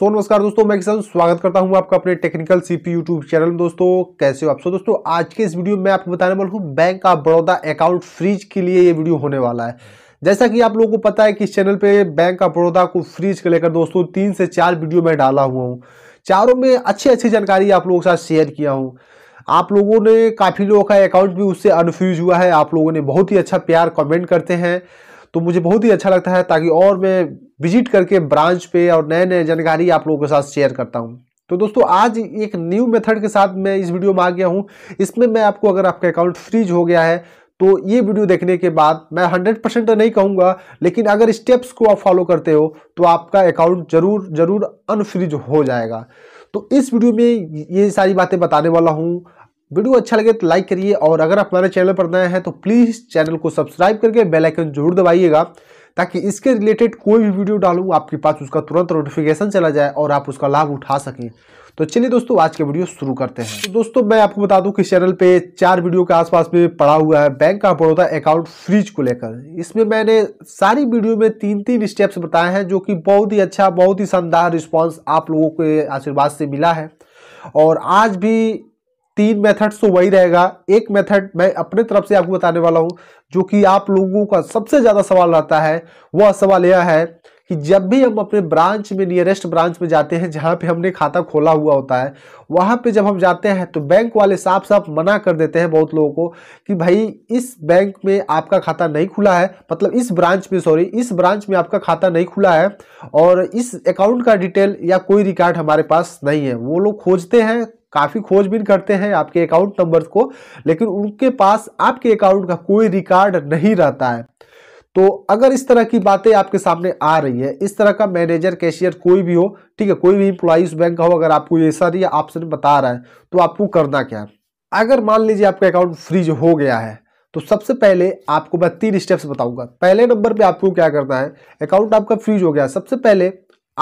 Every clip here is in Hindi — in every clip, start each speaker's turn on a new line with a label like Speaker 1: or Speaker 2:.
Speaker 1: सो so, नमस्कार दोस्तों मैं किसान स्वागत करता हूं आपका अपने टेक्निकल सीपी यूट्यूब चैनल में दोस्तों कैसे हो आप सो दोस्तों आज के इस वीडियो में आपको बताने वाला हूं bank of Baroda account freeze के लिए ये वीडियो होने वाला है जैसा कि आप लोगों को पता है कि इस चैनल पे बैंक ऑफ बड़ौदा को फ्रीज के लेकर दोस्तों तीन से चार वीडियो मैं डाला हुआ हूँ चारों में अच्छी अच्छी जानकारी आप लोगों के साथ शेयर किया हूँ आप लोगों ने काफ़ी लोगों का अकाउंट भी उससे अनफ्यूज हुआ है आप लोगों ने बहुत ही अच्छा प्यार कमेंट करते हैं तो मुझे बहुत ही अच्छा लगता है ताकि और मैं विजिट करके ब्रांच पे और नए नए जानकारी आप लोगों के साथ शेयर करता हूँ तो दोस्तों आज एक न्यू मेथड के साथ मैं इस वीडियो में आ गया हूँ इसमें मैं आपको अगर आपका अकाउंट फ्रीज हो गया है तो ये वीडियो देखने के बाद मैं 100 परसेंट तो नहीं कहूँगा लेकिन अगर स्टेप्स को आप फॉलो करते हो तो आपका अकाउंट जरूर जरूर अनफ्रीज हो जाएगा तो इस वीडियो में ये सारी बातें बताने वाला हूँ वीडियो अच्छा लगे तो लाइक करिए और अगर आप हमारे चैनल पर नए हैं तो प्लीज़ चैनल को सब्सक्राइब करके बेल आइकन जरूर दबाइएगा ताकि इसके रिलेटेड कोई भी वीडियो डालूँ आपके पास उसका तुरंत नोटिफिकेशन चला जाए और आप उसका लाभ उठा सकें तो चलिए दोस्तों आज के वीडियो शुरू करते हैं तो दोस्तों मैं आपको बता दूं कि चैनल पे चार वीडियो के आसपास में पड़ा हुआ है बैंक का बड़ौदा अकाउंट फ्रीज को लेकर इसमें मैंने सारी वीडियो में तीन तीन स्टेप्स बताए हैं जो कि बहुत ही अच्छा बहुत ही शानदार रिस्पॉन्स आप लोगों के आशीर्वाद से मिला है और आज भी तीन मेथड्स तो वही रहेगा एक मेथड मैं अपने तरफ से आपको बताने वाला हूं जो कि आप लोगों का सबसे ज़्यादा सवाल रहता है वह सवाल यह है कि जब भी हम अपने ब्रांच में नियरेस्ट ब्रांच में जाते हैं जहां पे हमने खाता खोला हुआ होता है वहां पे जब हम जाते हैं तो बैंक वाले साफ साफ मना कर देते हैं बहुत लोगों को कि भाई इस बैंक में आपका खाता नहीं खुला है मतलब इस ब्रांच में सॉरी इस ब्रांच में आपका खाता नहीं खुला है और इस अकाउंट का डिटेल या कोई रिकॉर्ड हमारे पास नहीं है वो लोग खोजते हैं काफ़ी खोजबीन करते हैं आपके अकाउंट नंबर को लेकिन उनके पास आपके अकाउंट का कोई रिकॉर्ड नहीं रहता है तो अगर इस तरह की बातें आपके सामने आ रही है इस तरह का मैनेजर कैशियर कोई भी हो ठीक है कोई भी इम्प्लॉई उस बैंक का हो अगर आपको ये सारी ऑप्शन बता रहा है तो आपको करना क्या है अगर मान लीजिए आपका अकाउंट फ्रीज हो गया है तो सबसे पहले आपको मैं तीन स्टेप्स बताऊंगा पहले नंबर पे आपको क्या करना है अकाउंट आपका फ्रीज हो गया सबसे पहले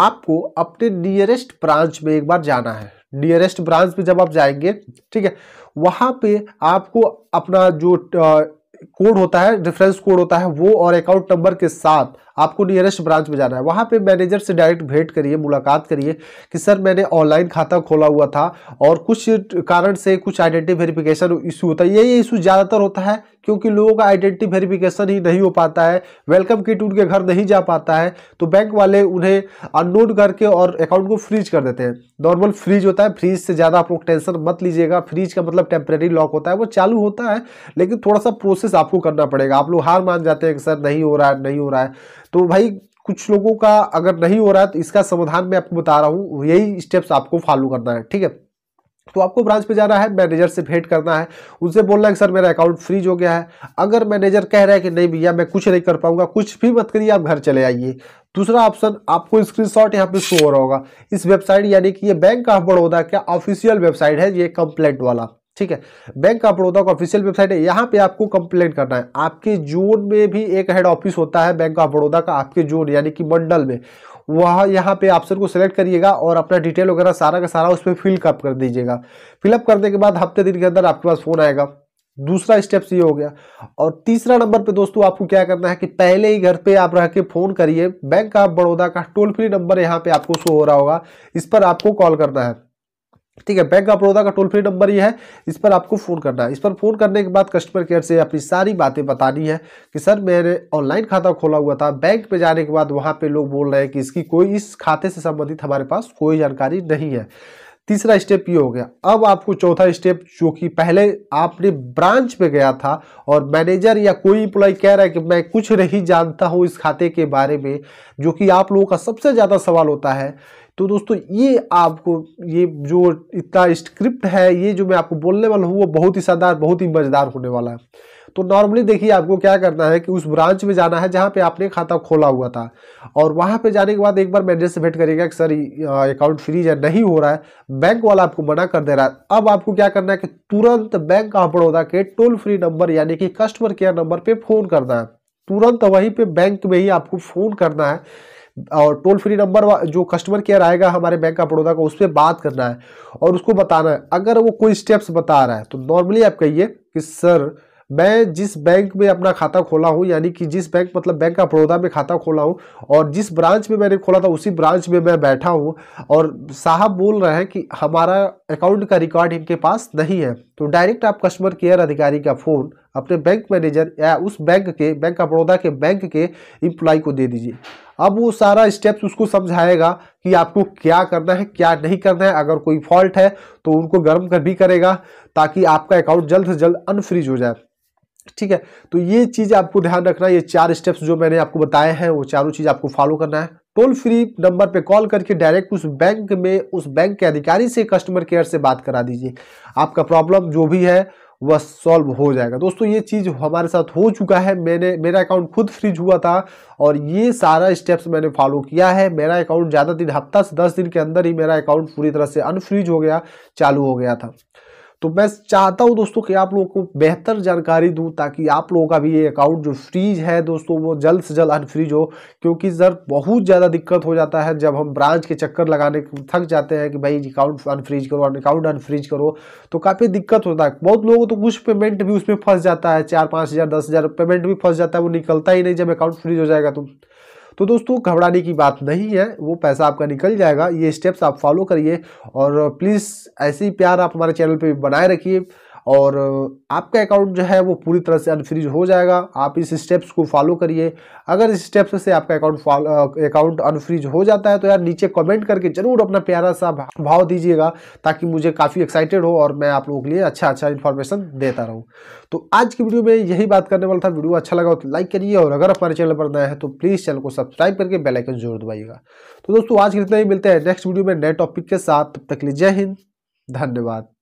Speaker 1: आपको अपने नियरेस्ट ब्रांच में एक बार जाना है नियरेस्ट ब्रांच पे जब आप जाएंगे ठीक है वहां पे आपको अपना जो कोड होता है रेफरेंस कोड होता है वो और अकाउंट नंबर के साथ आपको नियरेस्ट ब्रांच में जाना है वहाँ पे मैनेजर से डायरेक्ट भेंट करिए मुलाकात करिए कि सर मैंने ऑनलाइन खाता खोला हुआ था और कुछ कारण से कुछ आइडेंटिटी वेरिफिकेशन इशू होता है यही इशू ज़्यादातर होता है क्योंकि लोगों का आइडेंटिटी वेरिफिकेशन ही नहीं हो पाता है वेलकम किट उनके घर नहीं जा पाता है तो बैंक वाले उन्हें अननोन करके और अकाउंट को फ्रीज कर देते हैं नॉर्मल फ्रीज होता है फ्रीज से ज़्यादा आप लोग टेंशन मत लीजिएगा फ्रीज का मतलब टेम्प्रेरी लॉक होता है वो चालू होता है लेकिन थोड़ा सा प्रोसेस आपको करना पड़ेगा आप लोग हार मान जाते हैं कि सर नहीं हो रहा है नहीं हो रहा है तो भाई कुछ लोगों का अगर नहीं हो रहा है तो इसका समाधान मैं आपको बता रहा हूँ यही स्टेप्स आपको फॉलो करना है ठीक है तो आपको ब्रांच पे जाना है मैनेजर से भेंट करना है उनसे बोलना है कि सर मेरा अकाउंट फ्रीज हो गया है अगर मैनेजर कह रहा है कि नहीं भैया मैं कुछ नहीं कर पाऊंगा कुछ भी मत करिए आप घर चले आइए दूसरा ऑप्शन आपको स्क्रीनशॉट यहाँ पे शो हो रहा होगा इस वेबसाइट यानी कि ये बैंक ऑफ बड़ौदा का ऑफिशियल वेबसाइट है ये कंप्लेंट वाला ठीक है बैंक ऑफ बड़ौदा का ऑफिशियल वेबसाइट है यहाँ पे आपको कंप्लेंट करना है आपके जोन में भी एक हेड ऑफिस होता है बैंक ऑफ बड़ौदा का आपके जोन यानी कि मंडल में वह यहाँ पे ऑप्शन को सिलेक्ट करिएगा और अपना डिटेल वगैरह सारा का सारा उसमें फिलअप कर दीजिएगा फिलअप करने के बाद हफ्ते दिन के अंदर आपके पास फोन आएगा दूसरा स्टेप्स ये हो गया और तीसरा नंबर पे दोस्तों आपको क्या करना है कि पहले ही घर पे आप रह के फ़ोन करिए बैंक ऑफ बड़ौदा का टोल फ्री नंबर यहाँ पे आपको शो हो रहा होगा इस पर आपको कॉल करना है ठीक है बैंक का बड़ौदा का टोल फ्री नंबर ये है इस पर आपको फ़ोन करना है इस पर फ़ोन करने के बाद कस्टमर केयर से अपनी सारी बातें बतानी है कि सर मैंने ऑनलाइन खाता खोला हुआ था बैंक पे जाने के बाद वहाँ पे लोग बोल रहे हैं कि इसकी कोई इस खाते से संबंधित हमारे पास कोई जानकारी नहीं है तीसरा स्टेप ये हो गया अब आपको चौथा स्टेप जो कि पहले आपने ब्रांच पे गया था और मैनेजर या कोई इम्प्लॉय कह रहा है कि मैं कुछ नहीं जानता हूँ इस खाते के बारे में जो कि आप लोगों का सबसे ज़्यादा सवाल होता है तो दोस्तों ये आपको ये जो इतना स्क्रिप्ट है ये जो मैं आपको बोलने वाला हूँ वो बहुत ही सादा बहुत ही मज़ेदार होने वाला है तो नॉर्मली देखिए आपको क्या करना है कि उस ब्रांच में जाना है जहाँ पे आपने खाता खोला हुआ था और वहाँ पे जाने के बाद एक बार मैनेजर से भेंट करिएगा कि सर अकाउंट फ्रीज है नहीं हो रहा है बैंक वाला आपको मना कर दे रहा है अब आपको क्या करना है कि तुरंत बैंक ऑफ बड़ौदा के टोल फ्री नंबर यानी कि कस्टमर केयर नंबर पर फ़ोन करना है तुरंत वहीं पर बैंक में ही आपको फ़ोन करना है और टोल फ्री नंबर जो कस्टमर केयर आएगा हमारे बैंक ऑफ बड़ौदा का उस पर बात करना है और उसको बताना है अगर वो कोई स्टेप्स बता रहा है तो नॉर्मली आप कहिए कि सर मैं जिस बैंक में अपना खाता खोला हूँ यानी कि जिस बैंक मतलब बैंक ऑफ बड़ौदा में खाता खोला हूँ और जिस ब्रांच में मैंने खोला था उसी ब्रांच में मैं बैठा हूँ और साहब बोल रहे हैं कि हमारा अकाउंट का रिकॉर्ड इनके पास नहीं है तो डायरेक्ट आप कस्टमर केयर अधिकारी का फ़ोन अपने बैंक मैनेजर या उस बैंक के बैंक ऑफ बड़ौदा के बैंक के इम्प्लॉय को दे दीजिए अब वो सारा स्टेप्स उसको समझाएगा कि आपको क्या करना है क्या नहीं करना है अगर कोई फॉल्ट है तो उनको गर्म कर भी करेगा ताकि आपका अकाउंट जल्द से जल्द अनफ्रीज हो जाए ठीक है तो ये चीज़ आपको ध्यान रखना है ये चार स्टेप्स जो मैंने आपको बताए हैं वो चारों चीज़ आपको फॉलो करना है टोल फ्री नंबर पे कॉल करके डायरेक्ट उस बैंक में उस बैंक के अधिकारी से कस्टमर केयर से बात करा दीजिए आपका प्रॉब्लम जो भी है वह सॉल्व हो जाएगा दोस्तों ये चीज़ हमारे साथ हो चुका है मैंने मेरा अकाउंट खुद फ्रीज हुआ था और ये सारा स्टेप्स मैंने फॉलो किया है मेरा अकाउंट ज़्यादा दिन हफ्ता से दस दिन के अंदर ही मेरा अकाउंट पूरी तरह से अनफ्रीज हो गया चालू हो गया था तो मैं चाहता हूँ दोस्तों कि आप लोगों को बेहतर जानकारी दूँ ताकि आप लोगों का भी ये अकाउंट जो फ्रीज है दोस्तों वो जल्द से जल्द अनफ्रीज हो क्योंकि सर बहुत ज़्यादा दिक्कत हो जाता है जब हम ब्रांच के चक्कर लगाने थक जाते हैं कि भाई अकाउंट अनफ्रीज करो अकाउंट अनफ्रीज करो तो काफ़ी दिक्कत होता है बहुत लोगों तो कुछ पेमेंट भी उसमें फंस जाता है चार पाँच हज़ार दस हज़ार पेमेंट भी फंस जाता है वो निकलता ही नहीं जब अकाउंट फ्रीज हो जाएगा तो तो दोस्तों घबराने की बात नहीं है वो पैसा आपका निकल जाएगा ये स्टेप्स आप फॉलो करिए और प्लीज़ ऐसे ही प्यार आप हमारे चैनल पर बनाए रखिए और आपका अकाउंट जो है वो पूरी तरह से अनफ्रीज हो जाएगा आप इस स्टेप्स को फॉलो करिए अगर इस स्टेप्स से आपका अकाउंट अकाउंट अनफ्रीज हो जाता है तो यार नीचे कमेंट करके ज़रूर अपना प्यारा सा भाव दीजिएगा ताकि मुझे काफ़ी एक्साइटेड हो और मैं आप लोगों के लिए अच्छा अच्छा इन्फॉर्मेशन देता रहूँ तो आज की वीडियो में यही बात करने वाला था वीडियो अच्छा लगा तो लाइक करिए और अगर हमारे चैनल पर नए हैं तो प्लीज़ चैनल को सब्सक्राइब करके बेलाइकन जरूर दबाइएगा तो दोस्तों आज कितना ही मिलते हैं नेक्स्ट वीडियो में नए टॉपिक के साथ तब तक लिए जय हिंद धन्यवाद